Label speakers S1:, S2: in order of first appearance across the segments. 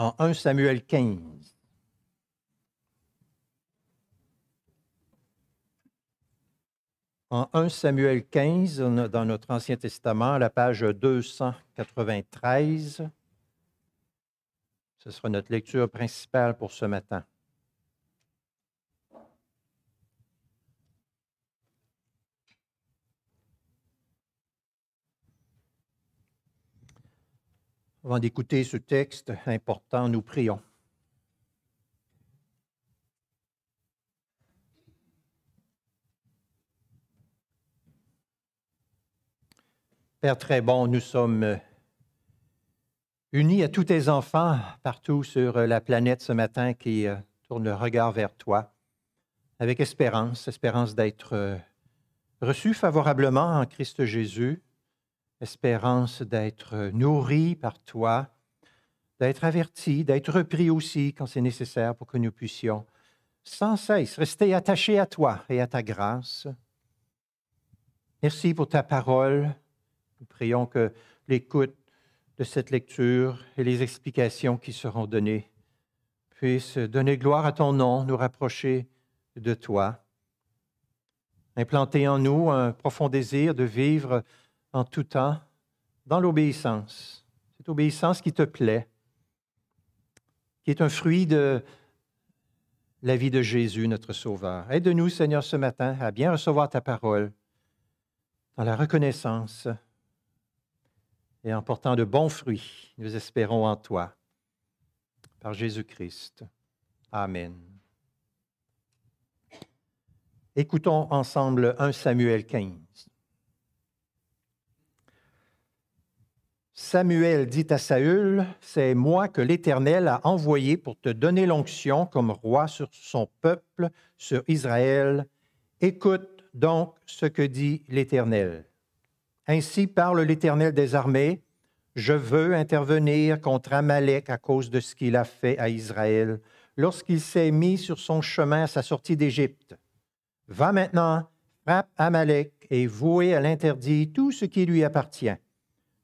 S1: en 1 Samuel 15. En 1 Samuel 15, dans notre Ancien Testament, la page 293, ce sera notre lecture principale pour ce matin. Avant d'écouter ce texte important, nous prions. Père très bon, nous sommes unis à tous tes enfants partout sur la planète ce matin qui euh, tournent le regard vers toi avec espérance, espérance d'être euh, reçus favorablement en Christ Jésus espérance d'être nourri par toi, d'être averti, d'être repris aussi quand c'est nécessaire pour que nous puissions sans cesse rester attachés à toi et à ta grâce. Merci pour ta parole. Nous prions que l'écoute de cette lecture et les explications qui seront données puissent donner gloire à ton nom, nous rapprocher de toi. Implanter en nous un profond désir de vivre en tout temps dans l'obéissance. Cette obéissance qui te plaît, qui est un fruit de la vie de Jésus, notre Sauveur. Aide-nous, Seigneur, ce matin à bien recevoir ta parole dans la reconnaissance et en portant de bons fruits. Nous espérons en toi, par Jésus-Christ. Amen. Écoutons ensemble 1 Samuel 15. Samuel dit à Saül, C'est moi que l'Éternel a envoyé pour te donner l'onction comme roi sur son peuple, sur Israël. Écoute donc ce que dit l'Éternel. Ainsi parle l'Éternel des armées, Je veux intervenir contre Amalek à cause de ce qu'il a fait à Israël lorsqu'il s'est mis sur son chemin à sa sortie d'Égypte. Va maintenant, frappe Amalek et vouez à l'interdit tout ce qui lui appartient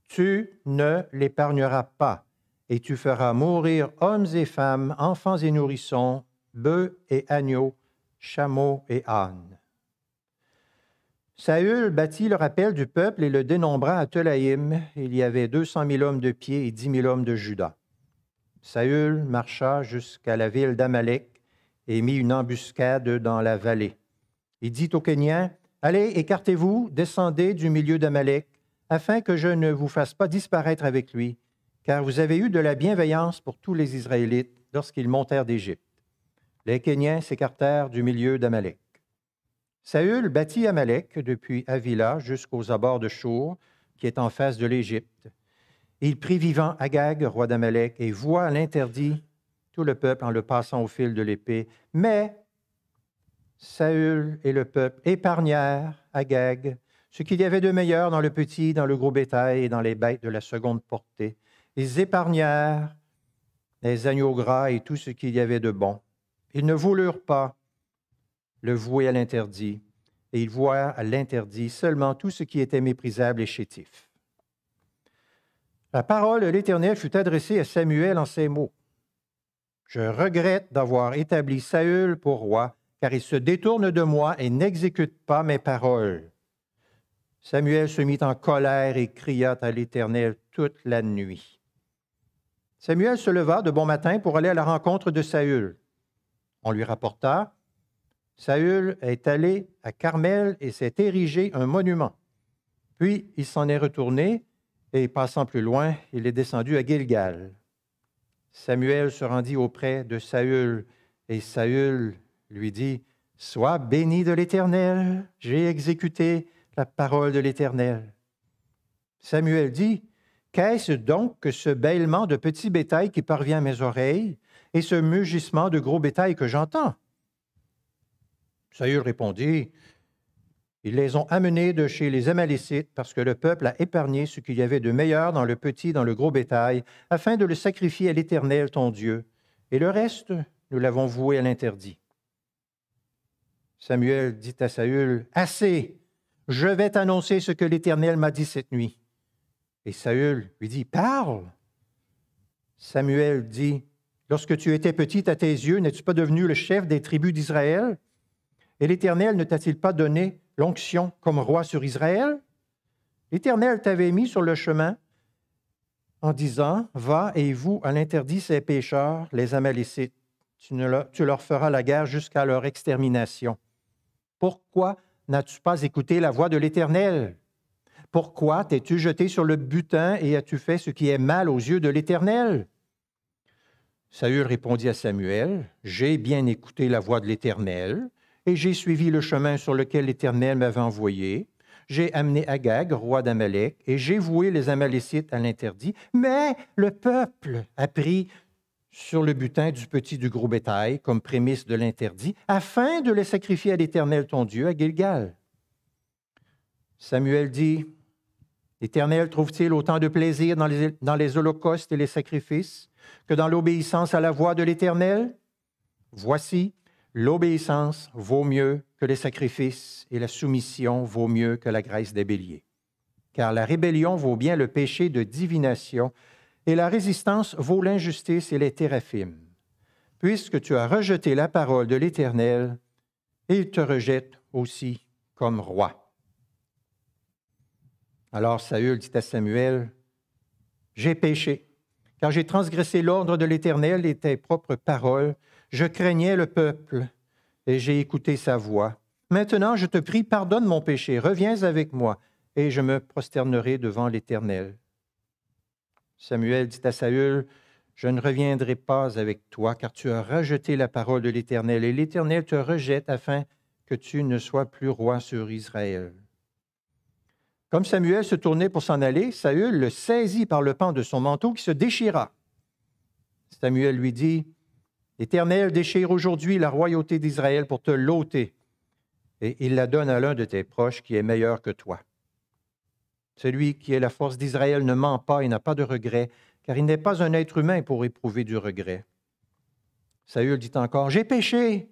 S1: tu ne l'épargneras pas, et tu feras mourir hommes et femmes, enfants et nourrissons, bœufs et agneaux, chameaux et ânes. Saül bâtit le rappel du peuple et le dénombra à Telaïm. Il y avait deux cent mille hommes de pied et dix mille hommes de Judas. Saül marcha jusqu'à la ville d'Amalek et mit une embuscade dans la vallée. Il dit aux Kéniens Allez, écartez-vous, descendez du milieu d'Amalek afin que je ne vous fasse pas disparaître avec lui, car vous avez eu de la bienveillance pour tous les Israélites lorsqu'ils montèrent d'Égypte. Les Kéniens s'écartèrent du milieu d'Amalek. Saül bâtit Amalek depuis Avila jusqu'aux abords de Chour, qui est en face de l'Égypte. Il prit vivant Agag, roi d'Amalek, et voit l'interdit tout le peuple en le passant au fil de l'épée. Mais Saül et le peuple épargnèrent Agag ce qu'il y avait de meilleur dans le petit, dans le gros bétail et dans les bêtes de la seconde portée. Ils épargnèrent les agneaux gras et tout ce qu'il y avait de bon. Ils ne voulurent pas le vouer à l'interdit, et ils voient à l'interdit seulement tout ce qui était méprisable et chétif. La parole de l'Éternel fut adressée à Samuel en ces mots. Je regrette d'avoir établi Saül pour roi, car il se détourne de moi et n'exécute pas mes paroles. Samuel se mit en colère et cria à l'Éternel toute la nuit. Samuel se leva de bon matin pour aller à la rencontre de Saül. On lui rapporta Saül est allé à Carmel et s'est érigé un monument. Puis il s'en est retourné et, passant plus loin, il est descendu à Gilgal. Samuel se rendit auprès de Saül et Saül lui dit Sois béni de l'Éternel, j'ai exécuté la parole de l'Éternel. Samuel dit, Qu'est-ce donc que ce bêlement de petit bétail qui parvient à mes oreilles et ce mugissement de gros bétail que j'entends? Saül répondit, Ils les ont amenés de chez les Amalécites parce que le peuple a épargné ce qu'il y avait de meilleur dans le petit, dans le gros bétail, afin de le sacrifier à l'Éternel, ton Dieu. Et le reste, nous l'avons voué à l'interdit. Samuel dit à Saül, Assez, je vais t'annoncer ce que l'Éternel m'a dit cette nuit. Et Saül lui dit, parle. Samuel dit, lorsque tu étais petit à tes yeux, n'es-tu pas devenu le chef des tribus d'Israël? Et l'Éternel ne t'a-t-il pas donné l'onction comme roi sur Israël? L'Éternel t'avait mis sur le chemin en disant, va et vous à l'interdit ces pécheurs, les Amalécites. Tu, tu leur feras la guerre jusqu'à leur extermination. Pourquoi N'as-tu pas écouté la voix de l'Éternel? Pourquoi t'es-tu jeté sur le butin et as-tu fait ce qui est mal aux yeux de l'Éternel? Saül répondit à Samuel, J'ai bien écouté la voix de l'Éternel, et j'ai suivi le chemin sur lequel l'Éternel m'avait envoyé. J'ai amené Agag, roi d'Amalek, et j'ai voué les Amalécites à l'interdit, mais le peuple a pris sur le butin du petit du gros bétail comme prémisse de l'interdit, afin de les sacrifier à l'Éternel ton Dieu à Gilgal. Samuel dit, L'Éternel trouve-t-il autant de plaisir dans les, holocaustes et les sacrifices que dans l'obéissance à la voix de l'Éternel? Voici, l'obéissance vaut mieux que les sacrifices et la soumission vaut mieux que la graisse des béliers. Car la rébellion vaut bien le péché de divination et la résistance vaut l'injustice et les téraphimes, puisque tu as rejeté la parole de l'Éternel, et il te rejette aussi comme roi. Alors Saül dit à Samuel, J'ai péché, car j'ai transgressé l'ordre de l'Éternel et tes propres paroles, je craignais le peuple, et j'ai écouté sa voix. Maintenant, je te prie, pardonne mon péché, reviens avec moi, et je me prosternerai devant l'Éternel. Samuel dit à Saül, Je ne reviendrai pas avec toi, car tu as rejeté la parole de l'Éternel, et l'Éternel te rejette afin que tu ne sois plus roi sur Israël. Comme Samuel se tournait pour s'en aller, Saül le saisit par le pan de son manteau qui se déchira. Samuel lui dit, Éternel déchire aujourd'hui la royauté d'Israël pour te l'ôter, et il la donne à l'un de tes proches qui est meilleur que toi. Celui qui est la force d'Israël ne ment pas et n'a pas de regret, car il n'est pas un être humain pour éprouver du regret. Saül dit encore, J'ai péché.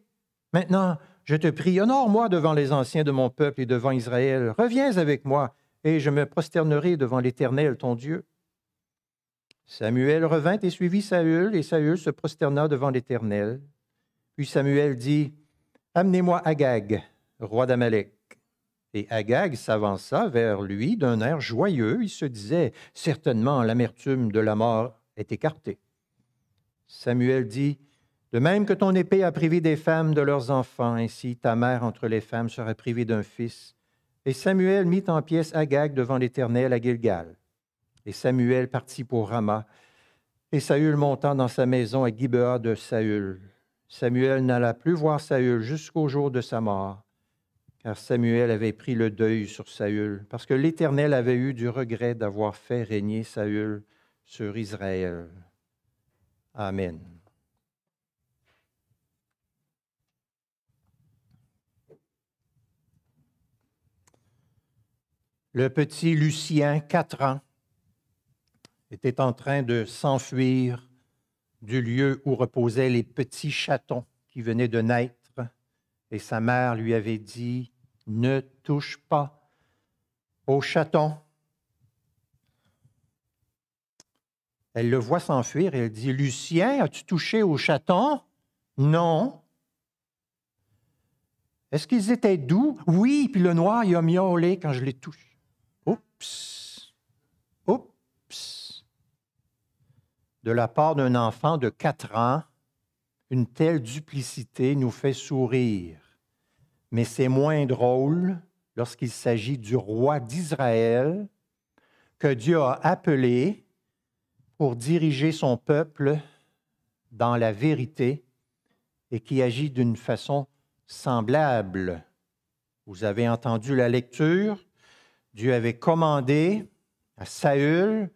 S1: Maintenant, je te prie, honore-moi devant les anciens de mon peuple et devant Israël. Reviens avec moi, et je me prosternerai devant l'Éternel, ton Dieu. Samuel revint et suivit Saül, et Saül se prosterna devant l'Éternel. Puis Samuel dit, Amenez-moi Agag, roi d'Amalek. Et Agag s'avança vers lui d'un air joyeux. Il se disait, certainement l'amertume de la mort est écartée. Samuel dit, De même que ton épée a privé des femmes de leurs enfants, ainsi ta mère entre les femmes sera privée d'un fils. Et Samuel mit en pièces Agag devant l'Éternel à Gilgal. Et Samuel partit pour Rama, et Saül montant dans sa maison à Gibea de Saül. Samuel n'alla plus voir Saül jusqu'au jour de sa mort car Samuel avait pris le deuil sur Saül, parce que l'Éternel avait eu du regret d'avoir fait régner Saül sur Israël. Amen. Le petit Lucien, quatre ans, était en train de s'enfuir du lieu où reposaient les petits chatons qui venaient de naître, et sa mère lui avait dit ne touche pas au chaton. Elle le voit s'enfuir et elle dit, Lucien, as-tu touché au chaton? Non. Est-ce qu'ils étaient doux? Oui, puis le noir, il a miaulé quand je les touche. Oups! Oups! De la part d'un enfant de quatre ans, une telle duplicité nous fait sourire mais c'est moins drôle lorsqu'il s'agit du roi d'Israël que Dieu a appelé pour diriger son peuple dans la vérité et qui agit d'une façon semblable. Vous avez entendu la lecture. Dieu avait commandé à Saül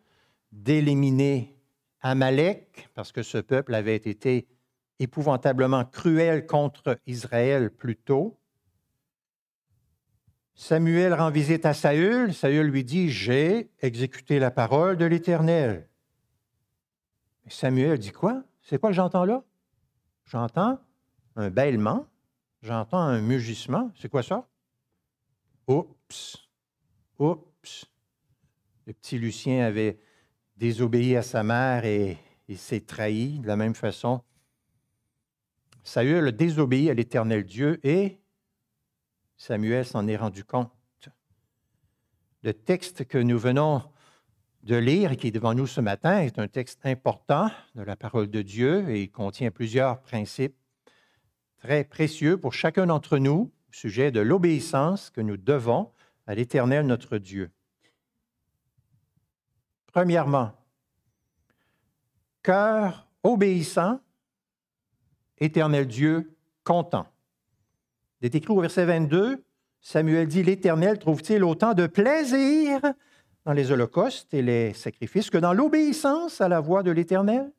S1: d'éliminer Amalek parce que ce peuple avait été épouvantablement cruel contre Israël plus tôt. Samuel rend visite à Saül. Saül lui dit, j'ai exécuté la parole de l'Éternel. Samuel dit quoi? C'est quoi que j'entends là? J'entends un bêlement, j'entends un mugissement. C'est quoi ça? Oups, oups. Le petit Lucien avait désobéi à sa mère et il s'est trahi de la même façon. Saül a désobéi à l'Éternel Dieu et Samuel s'en est rendu compte. Le texte que nous venons de lire et qui est devant nous ce matin est un texte important de la parole de Dieu et il contient plusieurs principes très précieux pour chacun d'entre nous au sujet de l'obéissance que nous devons à l'Éternel notre Dieu. Premièrement, cœur obéissant, Éternel Dieu content. Il est écrit au verset 22, Samuel dit, L'Éternel trouve-t-il autant de plaisir dans les holocaustes et les sacrifices que dans l'obéissance à la voix de l'Éternel?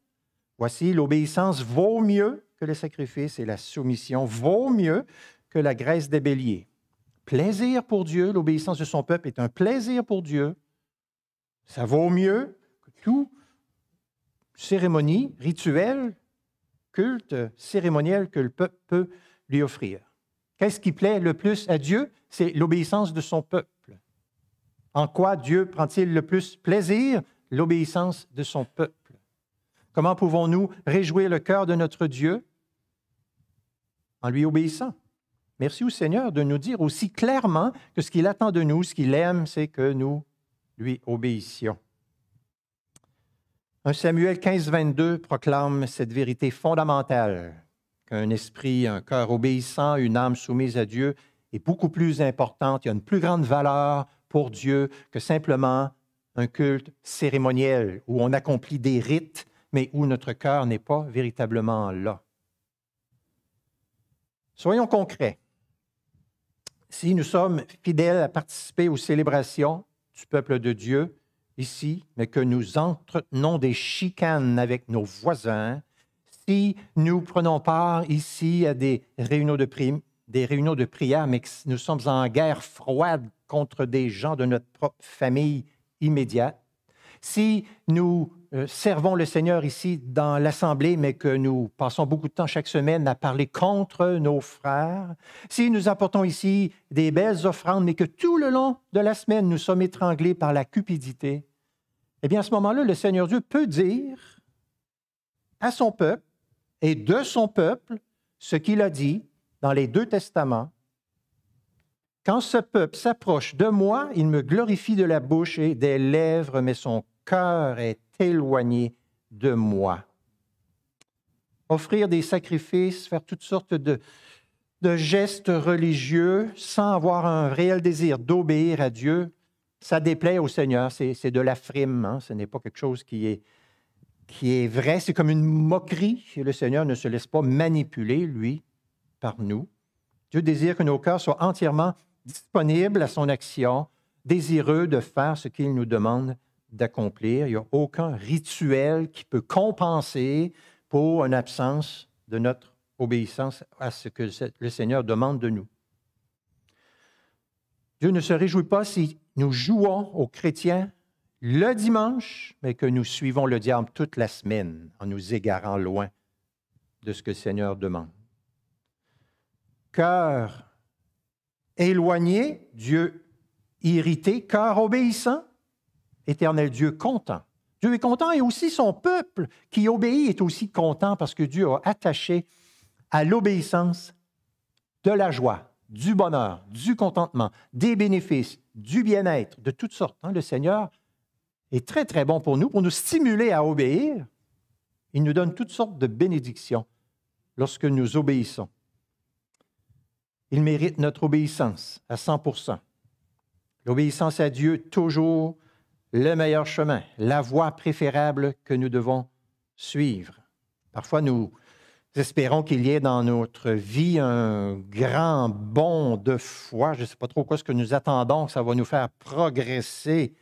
S1: Voici, l'obéissance vaut mieux que les sacrifices et la soumission vaut mieux que la graisse des béliers. Plaisir pour Dieu, l'obéissance de son peuple est un plaisir pour Dieu. Ça vaut mieux que tout cérémonie, rituel, culte cérémoniel que le peuple peut lui offrir. Qu'est-ce qui plaît le plus à Dieu? C'est l'obéissance de son peuple. En quoi Dieu prend-il le plus plaisir? L'obéissance de son peuple. Comment pouvons-nous réjouir le cœur de notre Dieu? En lui obéissant. Merci au Seigneur de nous dire aussi clairement que ce qu'il attend de nous, ce qu'il aime, c'est que nous lui obéissions. Un Samuel 15, 22 proclame cette vérité fondamentale qu'un esprit, un cœur obéissant, une âme soumise à Dieu est beaucoup plus importante, il y a une plus grande valeur pour Dieu que simplement un culte cérémoniel où on accomplit des rites, mais où notre cœur n'est pas véritablement là. Soyons concrets. Si nous sommes fidèles à participer aux célébrations du peuple de Dieu ici, mais que nous entretenons des chicanes avec nos voisins, si nous prenons part ici à des réunions de, des réunions de prière, mais que nous sommes en guerre froide contre des gens de notre propre famille immédiate, si nous euh, servons le Seigneur ici dans l'Assemblée, mais que nous passons beaucoup de temps chaque semaine à parler contre nos frères, si nous apportons ici des belles offrandes, mais que tout le long de la semaine, nous sommes étranglés par la cupidité, eh bien à ce moment-là, le Seigneur Dieu peut dire à son peuple, et de son peuple ce qu'il a dit dans les deux testaments. Quand ce peuple s'approche de moi, il me glorifie de la bouche et des lèvres, mais son cœur est éloigné de moi. Offrir des sacrifices, faire toutes sortes de, gestes religieux sans avoir un réel désir d'obéir à Dieu, ça déplaît au Seigneur, c'est de la frime, hein. ce n'est pas quelque chose qui est qui est vrai, c'est comme une moquerie. Le Seigneur ne se laisse pas manipuler, lui, par nous. Dieu désire que nos cœurs soient entièrement disponibles à son action, désireux de faire ce qu'il nous demande d'accomplir. Il n'y a aucun rituel qui peut compenser pour une absence de notre obéissance à ce que le Seigneur demande de nous. Dieu ne se réjouit pas si nous jouons aux chrétiens le dimanche, mais que nous suivons le diable toute la semaine en nous égarant loin de ce que le Seigneur demande. Cœur éloigné, Dieu irrité, cœur obéissant, éternel Dieu content. Dieu est content et aussi son peuple qui obéit est aussi content parce que Dieu a attaché à l'obéissance de la joie, du bonheur, du contentement, des bénéfices, du bien-être, de toutes sortes. Hein. Le Seigneur est très, très bon pour nous, pour nous stimuler à obéir. Il nous donne toutes sortes de bénédictions lorsque nous obéissons. Il mérite notre obéissance à 100 L'obéissance à Dieu, toujours le meilleur chemin, la voie préférable que nous devons suivre. Parfois, nous espérons qu'il y ait dans notre vie un grand bond de foi. Je ne sais pas trop quoi ce que nous attendons, que ça va nous faire progresser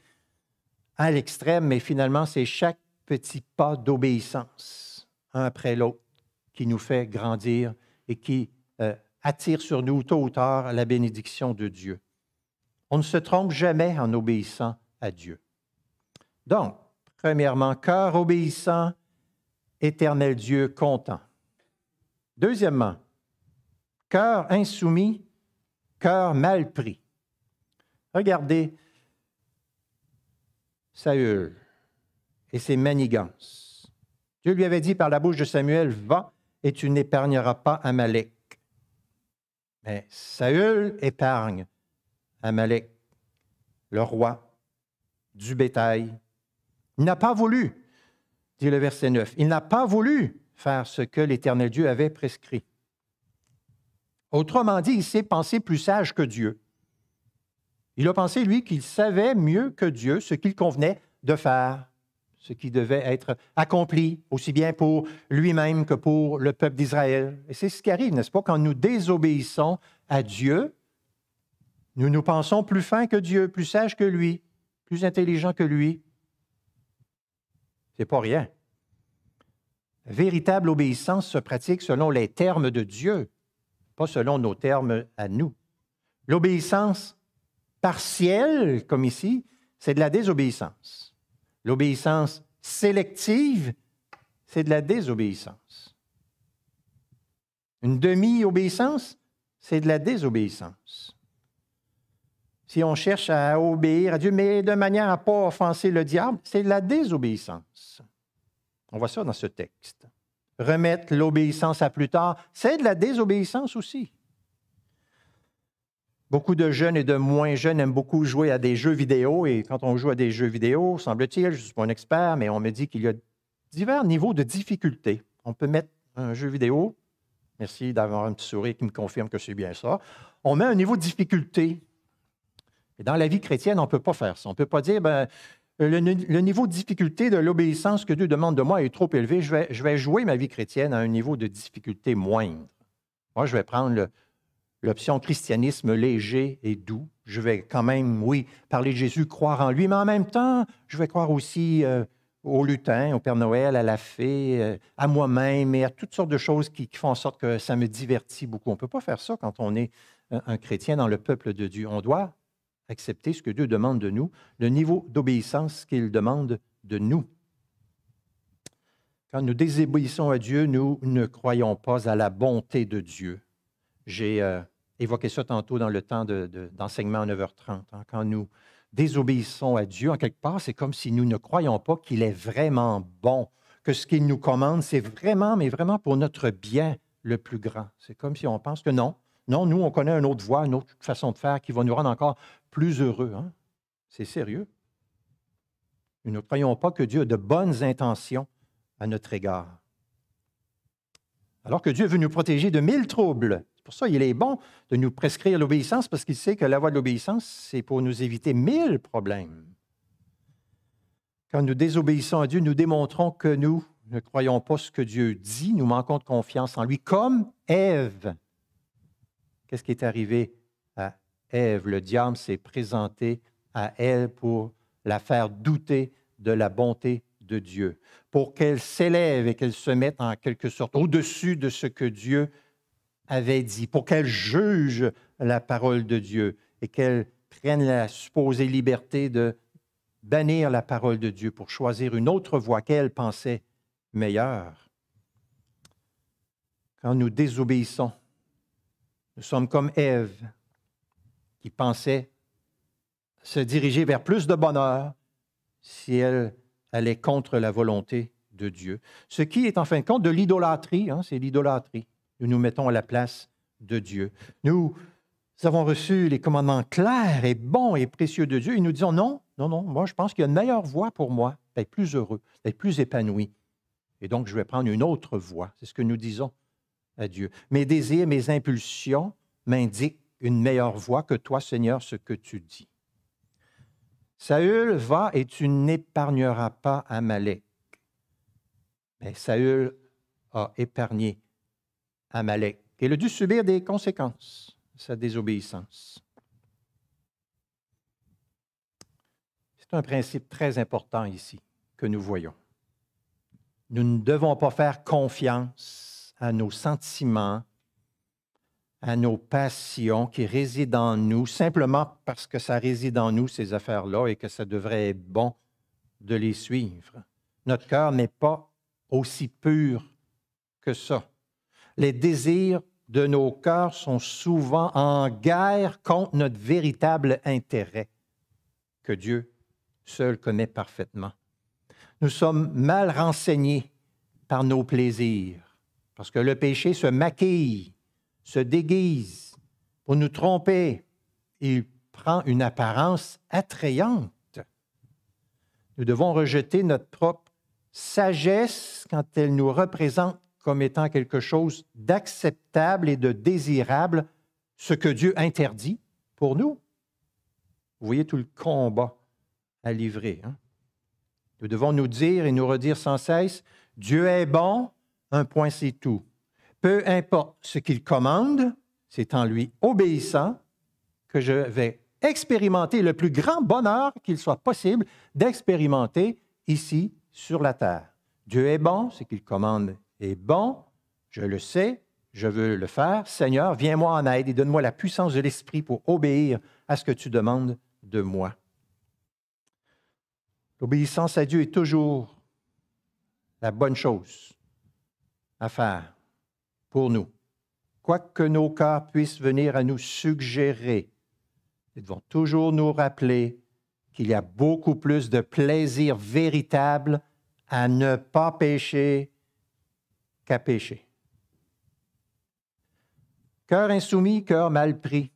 S1: à l'extrême, mais finalement, c'est chaque petit pas d'obéissance, un après l'autre, qui nous fait grandir et qui euh, attire sur nous tôt ou tard la bénédiction de Dieu. On ne se trompe jamais en obéissant à Dieu. Donc, premièrement, cœur obéissant, éternel Dieu content. Deuxièmement, cœur insoumis, cœur mal pris. Regardez Saül et ses manigances. Dieu lui avait dit par la bouche de Samuel, va et tu n'épargneras pas Amalek. Mais Saül épargne Amalek, le roi, du bétail. Il n'a pas voulu, dit le verset 9, il n'a pas voulu faire ce que l'Éternel Dieu avait prescrit. Autrement dit, il s'est pensé plus sage que Dieu. Il a pensé, lui, qu'il savait mieux que Dieu ce qu'il convenait de faire, ce qui devait être accompli, aussi bien pour lui-même que pour le peuple d'Israël. Et c'est ce qui arrive, n'est-ce pas? Quand nous désobéissons à Dieu, nous nous pensons plus fins que Dieu, plus sages que lui, plus intelligents que lui. C'est pas rien. véritable obéissance se pratique selon les termes de Dieu, pas selon nos termes à nous. L'obéissance partielle, comme ici, c'est de la désobéissance. L'obéissance sélective, c'est de la désobéissance. Une demi-obéissance, c'est de la désobéissance. Si on cherche à obéir à Dieu, mais de manière à ne pas offenser le diable, c'est de la désobéissance. On voit ça dans ce texte. Remettre l'obéissance à plus tard, c'est de la désobéissance aussi. Beaucoup de jeunes et de moins jeunes aiment beaucoup jouer à des jeux vidéo. Et quand on joue à des jeux vidéo, semble-t-il, je ne suis pas un expert, mais on me dit qu'il y a divers niveaux de difficulté. On peut mettre un jeu vidéo. Merci d'avoir un petit sourire qui me confirme que c'est bien ça. On met un niveau de difficulté. Et dans la vie chrétienne, on ne peut pas faire ça. On ne peut pas dire, ben, le, niveau de difficulté de l'obéissance que Dieu demande de moi est trop élevé. Je vais, je vais jouer ma vie chrétienne à un niveau de difficulté moindre. Moi, je vais prendre le, l'option christianisme léger et doux. Je vais quand même, oui, parler de Jésus, croire en lui, mais en même temps, je vais croire aussi euh, au lutin, au Père Noël, à la fée, euh, à moi-même et à toutes sortes de choses qui, font en sorte que ça me divertit beaucoup. On ne peut pas faire ça quand on est euh, un chrétien dans le peuple de Dieu. On doit accepter ce que Dieu demande de nous, le niveau d'obéissance qu'il demande de nous. Quand nous désobéissons à Dieu, nous ne croyons pas à la bonté de Dieu. J'ai euh, évoqué ça tantôt dans le temps d'enseignement à 9h30. Hein. quand nous désobéissons à Dieu, en quelque part, c'est comme si nous ne croyons pas qu'il est vraiment bon, que ce qu'il nous commande, c'est vraiment, mais vraiment pour notre bien le plus grand. C'est comme si on pense que non, non, nous, on connaît une autre voie, une autre façon de faire qui va nous rendre encore plus heureux. Hein. C'est sérieux. Nous ne croyons pas que Dieu a de bonnes intentions à notre égard. Alors que Dieu veut nous protéger de mille troubles, pour ça, il est bon de nous prescrire l'obéissance parce qu'il sait que la voie de l'obéissance, c'est pour nous éviter mille problèmes. Quand nous désobéissons à Dieu, nous démontrons que nous ne croyons pas ce que Dieu dit, nous manquons de confiance en lui, comme Ève. Qu'est-ce qui est arrivé à Ève? Le diable s'est présenté à elle pour la faire douter de la bonté de Dieu, pour qu'elle s'élève et qu'elle se mette en quelque sorte au-dessus de ce que Dieu avait dit, pour qu'elle juge la parole de Dieu et qu'elle prenne la supposée liberté de bannir la parole de Dieu pour choisir une autre voie qu'elle pensait meilleure. Quand nous désobéissons, nous sommes comme Ève qui pensait se diriger vers plus de bonheur si elle allait contre la volonté de Dieu. Ce qui est en fin de compte de l'idolâtrie, hein, c'est l'idolâtrie nous nous mettons à la place de Dieu. Nous, avons reçu les commandements clairs et bons et précieux de Dieu, et nous disons non, non, non, moi je pense qu'il y a une meilleure voie pour moi d'être plus heureux, d'être plus épanoui. Et donc je vais prendre une autre voie. C'est ce que nous disons à Dieu. Mes désirs, mes impulsions m'indiquent une meilleure voie que toi, Seigneur, ce que tu dis. Saül va et tu n'épargneras pas Amalek. Mais Saül a épargné Amalek. Il a dû subir des conséquences de sa désobéissance. C'est un principe très important ici que nous voyons. Nous ne devons pas faire confiance à nos sentiments, à nos passions qui résident en nous, simplement parce que ça réside en nous, ces affaires-là, et que ça devrait être bon de les suivre. Notre cœur n'est pas aussi pur que ça les désirs de nos cœurs sont souvent en guerre contre notre véritable intérêt que Dieu seul connaît parfaitement. Nous sommes mal renseignés par nos plaisirs, parce que le péché se maquille, se déguise pour nous tromper. Il prend une apparence attrayante. Nous devons rejeter notre propre sagesse quand elle nous représente comme étant quelque chose d'acceptable et de désirable, ce que Dieu interdit pour nous. Vous voyez tout le combat à livrer. Hein. Nous devons nous dire et nous redire sans cesse, Dieu est bon, un point c'est tout. Peu importe ce qu'il commande, c'est en lui obéissant que je vais expérimenter le plus grand bonheur qu'il soit possible d'expérimenter ici sur la terre. Dieu est bon, ce qu'il commande et bon, je le sais, je veux le faire. Seigneur, viens-moi en aide et donne-moi la puissance de l'Esprit pour obéir à ce que tu demandes de moi. L'obéissance à Dieu est toujours la bonne chose à faire pour nous. Quoi que nos cœurs puissent venir à nous suggérer, ils devons toujours nous rappeler qu'il y a beaucoup plus de plaisir véritable à ne pas pécher qu'à pécher. Cœur insoumis, cœur mal pris.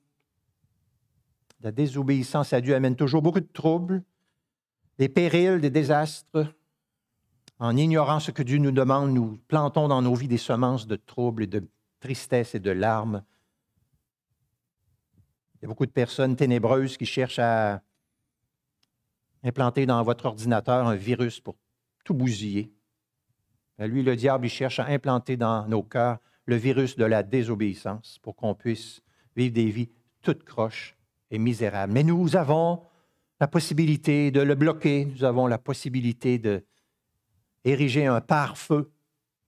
S1: La désobéissance à Dieu amène toujours beaucoup de troubles, des périls, des désastres. En ignorant ce que Dieu nous demande, nous plantons dans nos vies des semences de troubles, de tristesse et de larmes. Il y a beaucoup de personnes ténébreuses qui cherchent à implanter dans votre ordinateur un virus pour tout bousiller. Euh, lui, le diable, il cherche à implanter dans nos cœurs le virus de la désobéissance pour qu'on puisse vivre des vies toutes croches et misérables. Mais nous avons la possibilité de le bloquer, nous avons la possibilité de ériger un pare-feu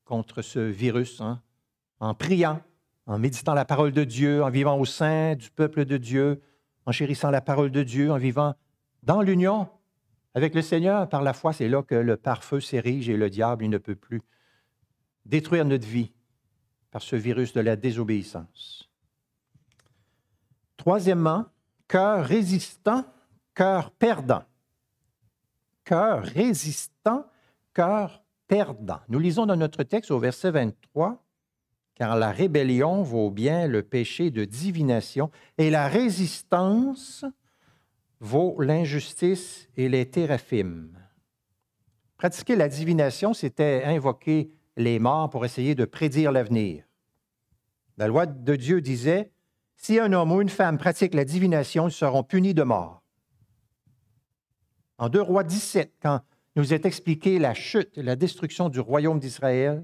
S1: contre ce virus hein, en priant, en méditant la parole de Dieu, en vivant au sein du peuple de Dieu, en chérissant la parole de Dieu, en vivant dans l'union avec le Seigneur, par la foi, c'est là que le pare-feu s'érige et le diable, ne peut plus détruire notre vie par ce virus de la désobéissance. Troisièmement, cœur résistant, cœur perdant. Cœur résistant, cœur perdant. Nous lisons dans notre texte au verset 23, car la rébellion vaut bien le péché de divination et la résistance vaut l'injustice et les téraphimes. Pratiquer la divination, c'était invoquer les morts pour essayer de prédire l'avenir. La loi de Dieu disait, si un homme ou une femme pratique la divination, ils seront punis de mort. En 2 Rois 17, quand nous est expliqué la chute et la destruction du royaume d'Israël,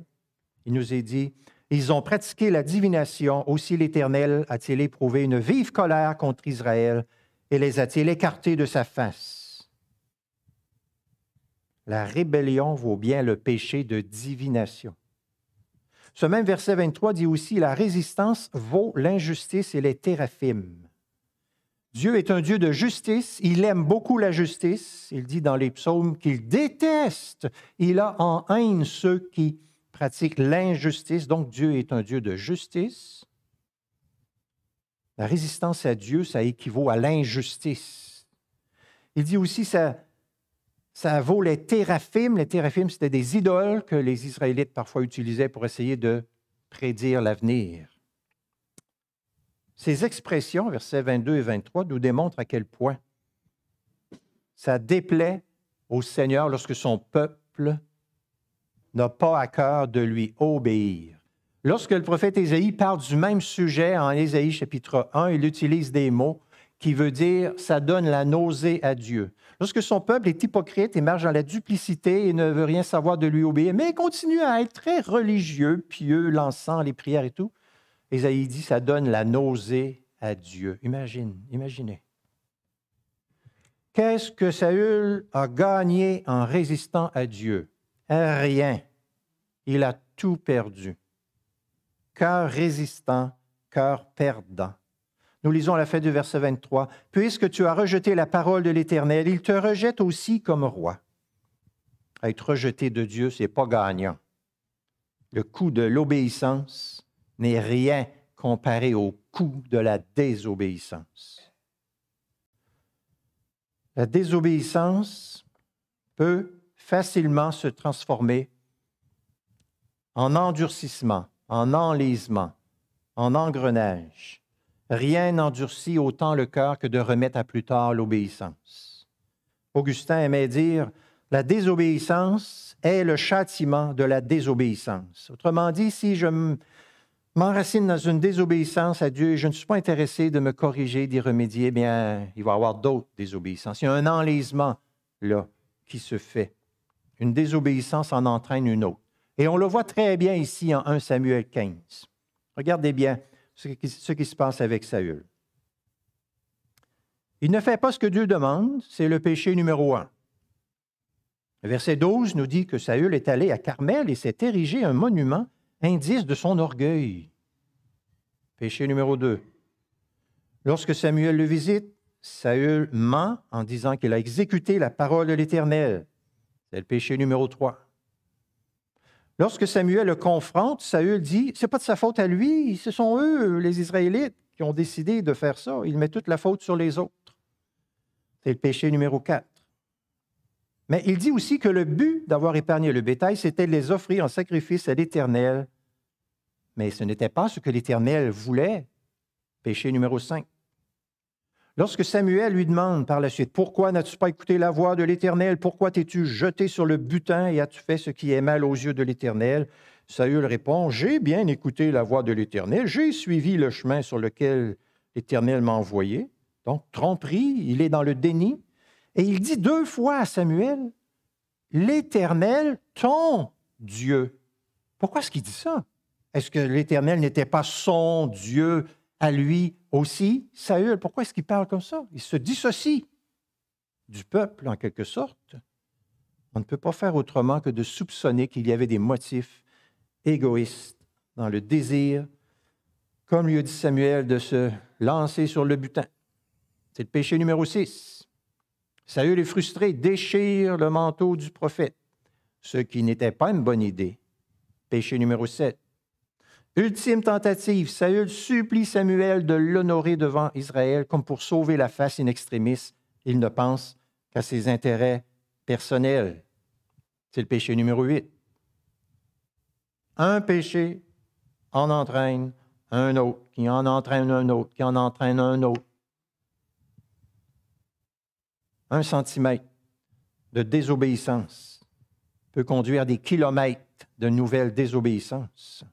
S1: il nous est dit, ils ont pratiqué la divination, aussi l'Éternel a-t-il éprouvé une vive colère contre Israël et les a-t-il écartés de sa face? La rébellion vaut bien le péché de divination. Ce même verset 23 dit aussi, La résistance vaut l'injustice et les téraphimes. Dieu est un Dieu de justice, il aime beaucoup la justice, il dit dans les psaumes qu'il déteste, il a en haine ceux qui pratiquent l'injustice, donc Dieu est un Dieu de justice. La résistance à Dieu, ça équivaut à l'injustice. Il dit aussi ça, ça vaut les téraphimes. Les téraphimes, c'était des idoles que les Israélites parfois utilisaient pour essayer de prédire l'avenir. Ces expressions, versets 22 et 23, nous démontrent à quel point ça déplaît au Seigneur lorsque son peuple n'a pas à cœur de lui obéir. Lorsque le prophète Ésaïe parle du même sujet en Ésaïe chapitre 1, il utilise des mots qui veut dire ça donne la nausée à Dieu. Lorsque son peuple est hypocrite et marche dans la duplicité et ne veut rien savoir de lui obéir, mais continue à être très religieux, pieux, lançant les prières et tout, Ésaïe dit ça donne la nausée à Dieu. Imagine, imaginez. Qu'est-ce que Saül a gagné en résistant à Dieu? Rien. Il a tout perdu cœur résistant, cœur perdant. Nous lisons à la fin du verset 23, Puisque tu as rejeté la parole de l'Éternel, il te rejette aussi comme roi. Être rejeté de Dieu, ce n'est pas gagnant. Le coût de l'obéissance n'est rien comparé au coût de la désobéissance. La désobéissance peut facilement se transformer en endurcissement, en enlisement, en engrenage. Rien n'endurcit autant le cœur que de remettre à plus tard l'obéissance. Augustin aimait dire La désobéissance est le châtiment de la désobéissance. Autrement dit, si je m'enracine dans une désobéissance à Dieu et je ne suis pas intéressé de me corriger, d'y remédier, eh bien, il va y avoir d'autres désobéissances. Il y a un enlisement là qui se fait. Une désobéissance en entraîne une autre. Et on le voit très bien ici en 1 Samuel 15. Regardez bien ce qui, se passe avec Saül. Il ne fait pas ce que Dieu demande, c'est le péché numéro un. Verset 12 nous dit que Saül est allé à Carmel et s'est érigé un monument, indice de son orgueil. Péché numéro 2. Lorsque Samuel le visite, Saül ment en disant qu'il a exécuté la parole de l'Éternel. C'est le péché numéro 3. Lorsque Samuel le confronte, Saül dit C'est pas de sa faute à lui, ce sont eux, les Israélites, qui ont décidé de faire ça. Il met toute la faute sur les autres. C'est le péché numéro 4. Mais il dit aussi que le but d'avoir épargné le bétail, c'était de les offrir en sacrifice à l'Éternel. Mais ce n'était pas ce que l'Éternel voulait. Péché numéro 5. Lorsque Samuel lui demande par la suite, Pourquoi n'as-tu pas écouté la voix de l'Éternel Pourquoi t'es-tu jeté sur le butin et as-tu fait ce qui est mal aux yeux de l'Éternel Saül répond, J'ai bien écouté la voix de l'Éternel, j'ai suivi le chemin sur lequel l'Éternel m'a envoyé. Donc, tromperie, il est dans le déni. Et il dit deux fois à Samuel, L'Éternel, ton Dieu. Pourquoi est-ce qu'il dit ça? Est-ce que l'Éternel n'était pas son Dieu à lui aussi. Saül, pourquoi est-ce qu'il parle comme ça? Il se dissocie du peuple, en quelque sorte. On ne peut pas faire autrement que de soupçonner qu'il y avait des motifs égoïstes dans le désir, comme lui a dit Samuel, de se lancer sur le butin. C'est le péché numéro 6. Saül est frustré, déchire le manteau du prophète, ce qui n'était pas une bonne idée. Péché numéro 7. Ultime tentative, Saül supplie Samuel de l'honorer devant Israël comme pour sauver la face in extremis. Il ne pense qu'à ses intérêts personnels. C'est le péché numéro 8. Un péché en entraîne un autre, qui en entraîne un autre, qui en entraîne un autre. Un centimètre de désobéissance peut conduire des kilomètres de nouvelles désobéissances.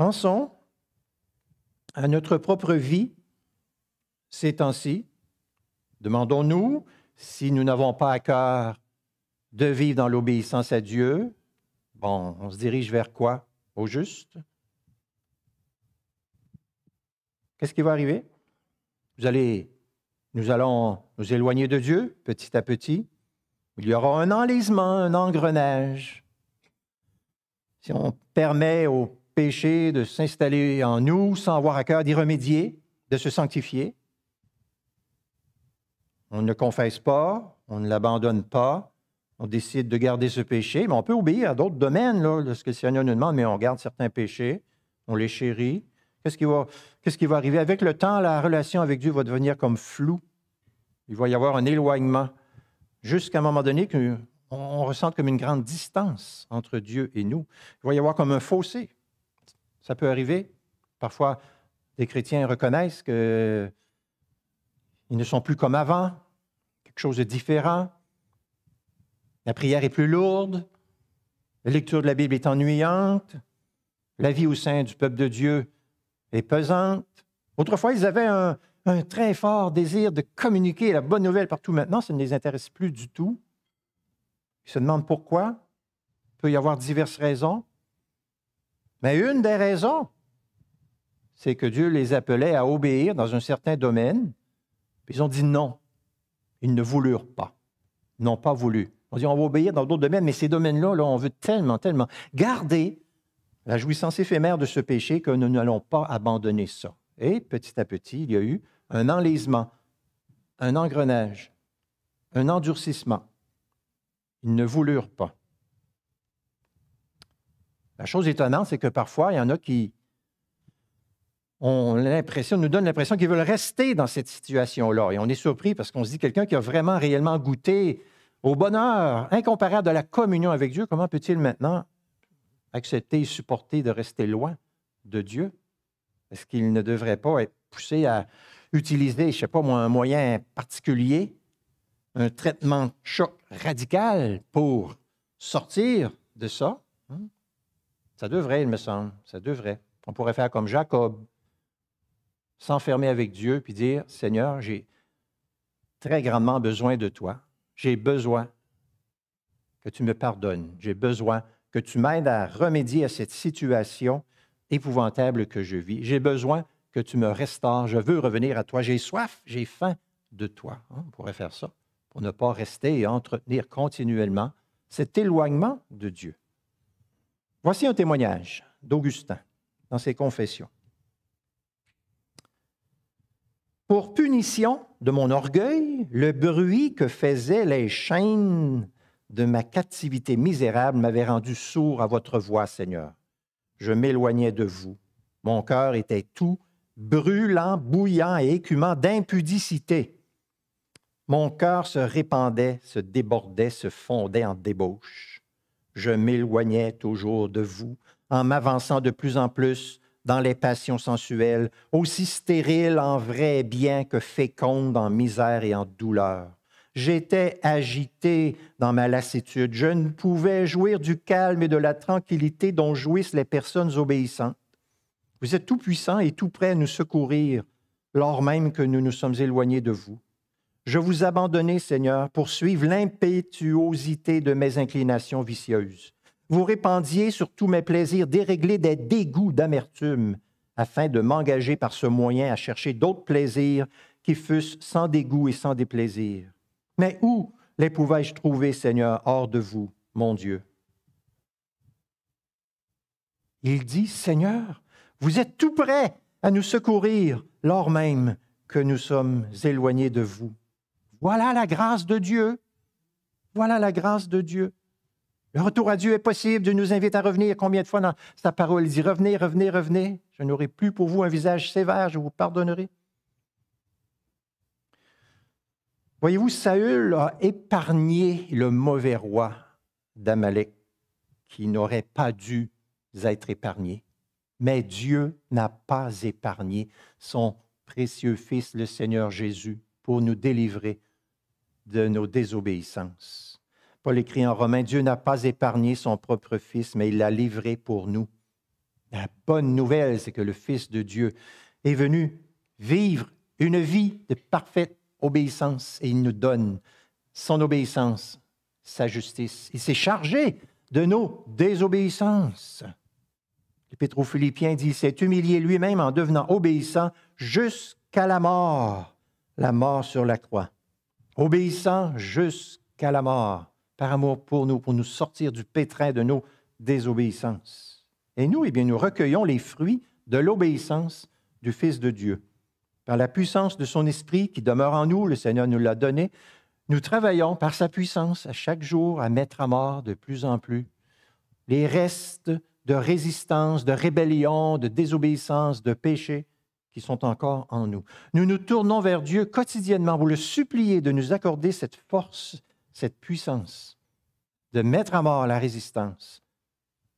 S1: Pensons à notre propre vie ces temps-ci. Demandons-nous si nous n'avons pas à cœur de vivre dans l'obéissance à Dieu. Bon, on se dirige vers quoi Au juste Qu'est-ce qui va arriver nous allons nous éloigner de Dieu petit à petit. Il y aura un enlisement, un engrenage. Si on permet au péché de s'installer en nous sans avoir à cœur d'y remédier, de se sanctifier. On ne confesse pas, on ne l'abandonne pas, on décide de garder ce péché, mais on peut obéir à d'autres domaines, là, de ce que le Seigneur nous demande, mais on garde certains péchés, on les chérit. Qu'est-ce qui va, arriver? Avec le temps, la relation avec Dieu va devenir comme floue. Il va y avoir un éloignement jusqu'à un moment donné qu'on on ressente comme une grande distance entre Dieu et nous. Il va y avoir comme un fossé. Ça peut arriver. Parfois, des chrétiens reconnaissent qu'ils ne sont plus comme avant, quelque chose de différent. La prière est plus lourde, la lecture de la Bible est ennuyante, la vie au sein du peuple de Dieu est pesante. Autrefois, ils avaient un, un très fort désir de communiquer la bonne nouvelle partout. Maintenant, ça ne les intéresse plus du tout. Ils se demandent pourquoi. Il peut y avoir diverses raisons. Mais une des raisons, c'est que Dieu les appelait à obéir dans un certain domaine. Puis ils ont dit non. Ils ne voulurent pas. n'ont pas voulu. On dit on va obéir dans d'autres domaines, mais ces domaines-là, là, on veut tellement, tellement garder la jouissance éphémère de ce péché que nous n'allons pas abandonner ça. Et petit à petit, il y a eu un enlisement, un engrenage, un endurcissement. Ils ne voulurent pas. La chose étonnante, c'est que parfois, il y en a qui ont l'impression, nous donnent l'impression qu'ils veulent rester dans cette situation-là. Et on est surpris parce qu'on se dit quelqu'un qui a vraiment réellement goûté au bonheur incomparable de la communion avec Dieu, comment peut-il maintenant accepter et supporter de rester loin de Dieu? Est-ce qu'il ne devrait pas être poussé à utiliser, je ne sais pas moi, un moyen particulier, un traitement choc radical pour sortir de ça? Ça devrait, il me semble. Ça devrait. On pourrait faire comme Jacob, s'enfermer avec Dieu puis dire Seigneur, j'ai très grandement besoin de toi. J'ai besoin que tu me pardonnes. J'ai besoin que tu m'aides à remédier à cette situation épouvantable que je vis. J'ai besoin que tu me restaures. Je veux revenir à toi. J'ai soif, j'ai faim de toi. Hein, on pourrait faire ça pour ne pas rester et entretenir continuellement cet éloignement de Dieu. Voici un témoignage d'Augustin dans ses confessions. Pour punition de mon orgueil, le bruit que faisaient les chaînes de ma captivité misérable m'avait rendu sourd à votre voix, Seigneur. Je m'éloignais de vous. Mon cœur était tout brûlant, bouillant et écumant d'impudicité. Mon cœur se répandait, se débordait, se fondait en débauche je m'éloignais toujours de vous, en m'avançant de plus en plus dans les passions sensuelles, aussi stériles en vrai bien que féconde en misère et en douleur. J'étais agité dans ma lassitude. Je ne pouvais jouir du calme et de la tranquillité dont jouissent les personnes obéissantes. Vous êtes tout puissant et tout prêt à nous secourir, lors même que nous nous sommes éloignés de vous. Je vous abandonnais, Seigneur, pour suivre l'impétuosité de mes inclinations vicieuses. Vous répandiez sur tous mes plaisirs déréglés des dégoûts d'amertume, afin de m'engager par ce moyen à chercher d'autres plaisirs qui fussent sans dégoût et sans déplaisir. Mais où les pouvais-je trouver, Seigneur, hors de vous, mon Dieu? Il dit, Seigneur, vous êtes tout prêt à nous secourir lors même que nous sommes éloignés de vous. Voilà la grâce de Dieu. Voilà la grâce de Dieu. Le retour à Dieu est possible. Dieu nous invite à revenir. Combien de fois dans sa parole, il dit Revenez, revenez, revenez. Je n'aurai plus pour vous un visage sévère, je vous pardonnerai. Voyez-vous, Saül a épargné le mauvais roi d'Amalek qui n'aurait pas dû être épargné. Mais Dieu n'a pas épargné son précieux Fils, le Seigneur Jésus, pour nous délivrer de nos désobéissances. Paul écrit en romain, « Dieu n'a pas épargné son propre Fils, mais il l'a livré pour nous. La bonne nouvelle, c'est que le Fils de Dieu est venu vivre une vie de parfaite obéissance et il nous donne son obéissance, sa justice. Il s'est chargé de nos désobéissances. L'Épître aux Philippiens dit, s'est humilié lui-même en devenant obéissant jusqu'à la mort, la mort sur la croix obéissant jusqu'à la mort, par amour pour nous, pour nous sortir du pétrin de nos désobéissances. Et nous, eh bien, nous recueillons les fruits de l'obéissance du Fils de Dieu. Par la puissance de son esprit qui demeure en nous, le Seigneur nous l'a donné, nous travaillons par sa puissance à chaque jour à mettre à mort de plus en plus les restes de résistance, de rébellion, de désobéissance, de péché, qui sont encore en nous. Nous nous tournons vers Dieu quotidiennement pour le supplier de nous accorder cette force, cette puissance, de mettre à mort la résistance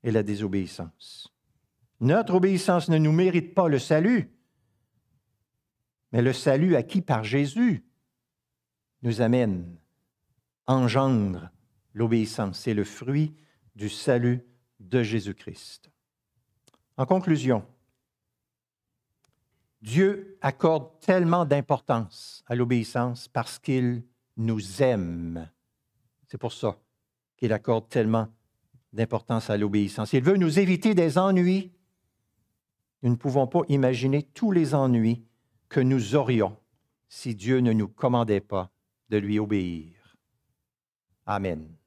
S1: et la désobéissance. Notre obéissance ne nous mérite pas le salut, mais le salut acquis par Jésus nous amène, engendre l'obéissance. C'est le fruit du salut de Jésus-Christ. En conclusion, Dieu accorde tellement d'importance à l'obéissance parce qu'il nous aime. C'est pour ça qu'il accorde tellement d'importance à l'obéissance. Il veut nous éviter des ennuis. Nous ne pouvons pas imaginer tous les ennuis que nous aurions si Dieu ne nous commandait pas de lui obéir. Amen.